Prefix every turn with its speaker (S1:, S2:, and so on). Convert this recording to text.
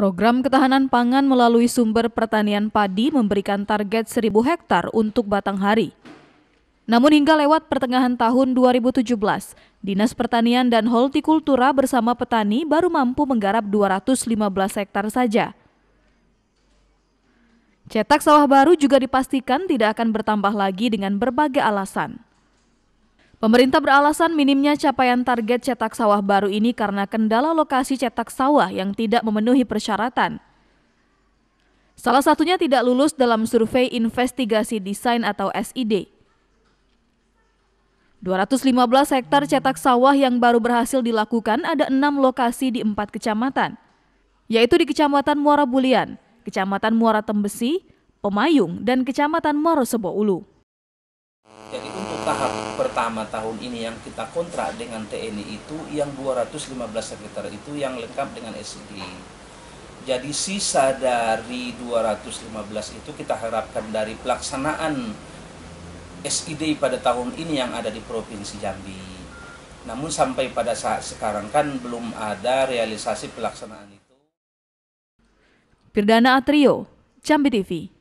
S1: Program ketahanan pangan melalui sumber pertanian padi memberikan target 1000 hektar untuk batang hari. Namun hingga lewat pertengahan tahun 2017, Dinas Pertanian dan Hortikultura bersama petani baru mampu menggarap 215 hektar saja. Cetak sawah baru juga dipastikan tidak akan bertambah lagi dengan berbagai alasan. Pemerintah beralasan minimnya capaian target cetak sawah baru ini karena kendala lokasi cetak sawah yang tidak memenuhi persyaratan. Salah satunya tidak lulus dalam survei investigasi desain atau SID. 215 hektar cetak sawah yang baru berhasil dilakukan ada enam lokasi di empat kecamatan, yaitu di Kecamatan Muara Bulian, Kecamatan Muara Tembesi, Pemayung, dan Kecamatan Muara Sebo Ulu
S2: pertama tahun ini yang kita kontrak dengan TNI itu yang 215 hektar itu yang lengkap dengan SCD. Jadi sisa dari 215 itu kita harapkan dari pelaksanaan SID pada tahun ini yang ada di Provinsi Jambi. Namun sampai pada saat sekarang kan belum ada realisasi pelaksanaan itu.
S1: Perdana Atrio, Jambi TV.